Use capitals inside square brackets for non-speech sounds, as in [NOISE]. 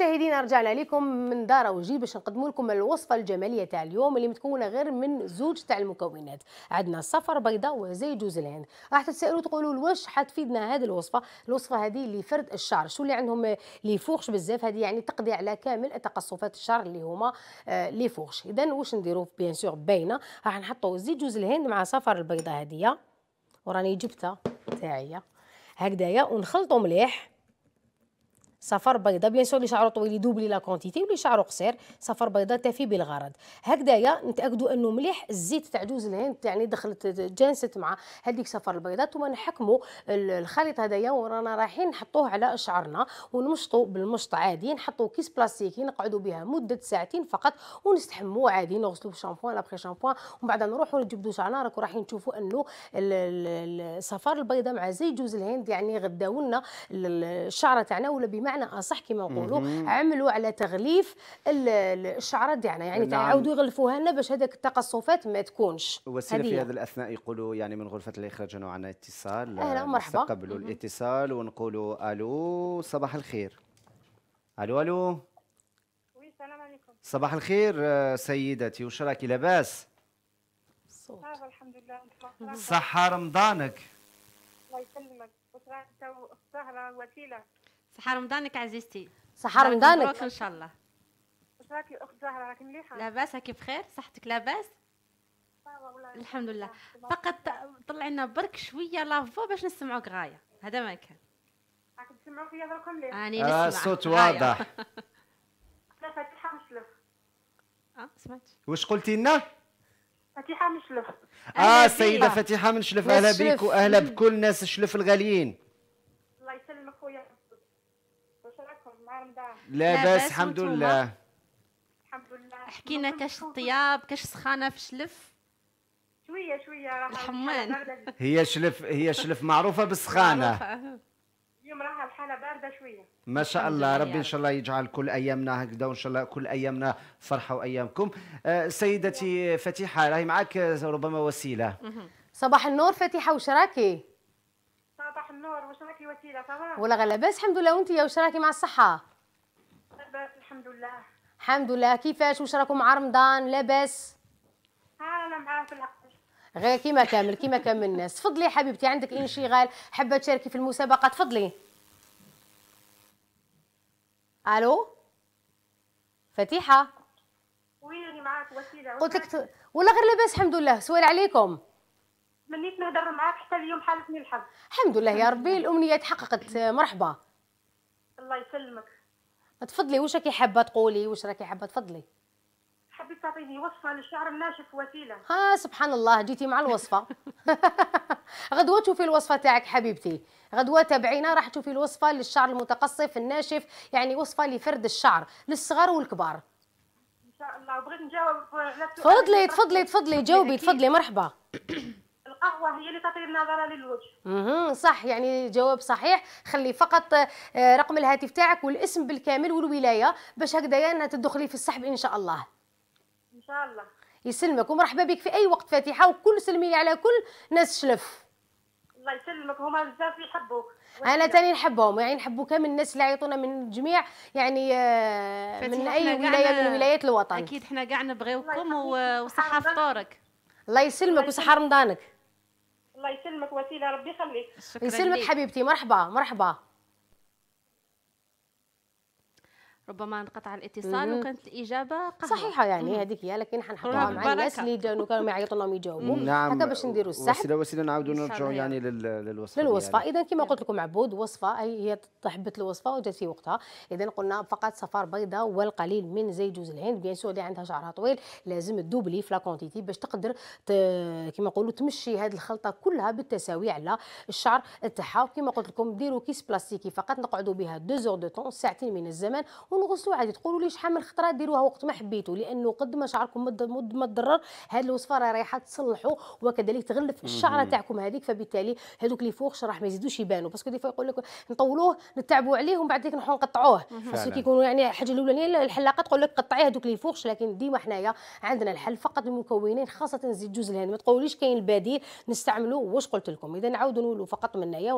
مشاهدينا رجعنا لكم من دار وجي باش نقدموا لكم الوصفه الجماليه تاع اليوم اللي متكونه غير من زوج تاع المكونات عندنا صفر بيضه وزيت جوز الهند راح تتسائلوا تقولوا واش حتفيدنا هذه الوصفه الوصفه هذه لفرد الشعر شو اللي عندهم لي فوخش بزاف هذه يعني تقضي على كامل تقصفات الشعر اللي هما آه، لي فوخش اذا واش نديروا بيان سور باينه راح نحطوا زيت جوز الهند مع صفر البيضه هذه وراني جبتها تاعي هكذايا ونخلطوا مليح صفر بيضاء بيان سور اللي شعره طويل يدوبلي لا كونتيتي واللي شعره قصير صفر بيضاء تفي بالغرض هكذايا نتاكدوا انه مليح الزيت تاع جوز الهند يعني دخلت تجانست مع هذيك صفر البيضاء ثم نحكموا الخليط هذايا ورانا رايحين نحطوه على شعرنا ونمشطوا بالمشط عادي نحطوا كيس بلاستيكي نقعدوا بها مده ساعتين فقط ونستحموا عادي نغسلوا بشامبوان لابخي شامبو ومن بعد نروحوا نجبدوا شعرنا راكم رايحين تشوفوا انه الصفار البيضاء مع زيت جوز الهند يعني غداولنا الشعره تاعنا ولا بمعنى بمعنى اصح كما نقولوا عملوا على تغليف الشعرات ديالنا يعني, يعني نعم. تعاودوا يغلفوها لنا باش هذاك التقصفات ما تكونش وسيله في هذا الاثناء يقولوا يعني من غرفه الاخراج انه عندنا اتصال اهلا آه، مرحبا نستقبلوا الاتصال ونقولوا الو صباح الخير الو الو وي السلام عليكم صباح الخير آه، سيدتي وش راكي لاباس؟ صوت الحمد لله صحة رمضانك الله يسلمك وصراحة وسيلة صحة رمضانك عزيزتي صحة رمضانك ان شاء الله شراك اخت زهره راك مليحه لاباس راكي بخير صحتك لاباس الحمد لله فقط طلع لنا برك شويه لافو باش نسمعوك غايه هذا ما كان راك تسمعوا فيا درك مليح اني آه، نسمع الصوت واضح [LAUGHS] لا فاتحه مشلف اه سمعت واش قلتي لنا من شلف اه السيده فتيحة من شلف اهلا بك واهلا بكل ناس شلف الغاليين لاباس لا الحمد لله الحمد لله حكينا [LAUGHS] كاش الطياب كاش سخانه في شلف شويه شويه راه الحمان هي شلف هي شلف معروفه بالسخانه اليوم راها الحاله بارده شويه ما شاء الله ربي ان شاء الله يجعل كل ايامنا هكذا وان شاء الله كل ايامنا فرحه وايامكم آه، سيدتي فتيحه راهي معك ربما وسيله صباح النور فتيحه وشراكي النور واش راكي وسيله تمام ولا لاباس الحمد لله وانت واش راكي مع الصحه لاباس الحمد لله الحمد لله كيفاش واش راكم مع رمضان لاباس ها انا معاه في العقل غير كيما كامل كيما كامل الناس تفضلي حبيبتي عندك انشغال حابه تشاركي في المسابقه تفضلي الو فتيحه وي معاك وسيله قلت لك ولا غير لاباس الحمد لله سؤال عليكم تمنيت نهضر معاك حتى اليوم حالفني الحظ الحمد لله يا ربي الامنيه تحققت مرحبا الله يسلمك تفضلي واش راكي حابه تقولي واش راكي حابه تفضلي حبيت تعطيني وصفه للشعر الناشف وسيله ها سبحان الله جيتي مع الوصفه [LAUGHS] غدوه تشوفي الوصفه تاعك حبيبتي غدوه تابعينا راح تشوفي الوصفه للشعر المتقصف الناشف يعني وصفه لفرد الشعر للصغار والكبار ان شاء الله وبغيت نجاوب على تفضلي تفضلي تفضلي جاوبي تفضلي مرحبا [COUGHS] القهوه هي اللي تعطي النظره للوجه اها صح يعني جواب صحيح خلي فقط آه، رقم الهاتف تاعك والاسم بالكامل والولايه باش هكذايا تدخلي في السحب ان شاء الله ان شاء الله يسلمك ومرحبا بك في اي وقت فاتحه وكل سلمي على كل ناس شلف الله يسلمك هما بزاف يحبوك انا تاني نحبهم يعني نحبوا كامل الناس اللي يعيطونا من جميع يعني آه، من اي ولايه من ولايات الوطن اكيد حنا كاع نبغيوكم وصحه فطورك الله يسلمك وصحه رمضانك الله يسلمك وسيله ربي يخليك يسلمك حبيبتي مرحبا مرحبا ربما انقطع الاتصال وكانت الاجابه قهوة. صحيحه يعني هذيك هي لكن حنحطوها مع الناس اللي كانوا كانوا يعيطوا لهم يجاوبوا نعم حتى باش نديروا السحب وسيله وسيله نعاودوا نرجعوا يعني, يعني للوصفه للوصفه يعني. اذا كما قلت لكم عبود وصفه هي تحبت الوصفه وجات في وقتها اذا قلنا فقط صفار بيضاء والقليل من زيت جوز الهند بيان سور اللي عندها شعرها طويل لازم تدوبلي في لاكونتيتي باش تقدر كما نقولوا تمشي هذه الخلطه كلها بالتساوي على الشعر تاعها وكما قلت لكم ديروا كيس بلاستيكي فقط نقعدوا بها 2 زور دو طون ساعتين من الزمن ونغسلوا عادي تقولوا لي شحال من خطره ديروها وقت ما حبيتوا لانه قد ما شعركم مد ما تضرر هذه الوصفه راه رايحه تصلحوا وكذلك تغلف الشعره تاعكم هذيك فبالتالي هذوك اللي فوق راح ما يزيدوش يبانوا باسكو دي يقول لك نطولوه نتعبوا عليه ومن بعد ديك نروحوا نقطعوه باسكو كيكونوا يعني الحاجه الاولانيه الحلاقه تقول لك قطعيه هذوك اللي فوخش لكن ديما حنايا عندنا الحل فقط المكونين خاصه زيت جوز الهند ما تقوليش كاين البديل نستعملوا واش قلت لكم اذا نعاودوا نولوا فقط من هنايا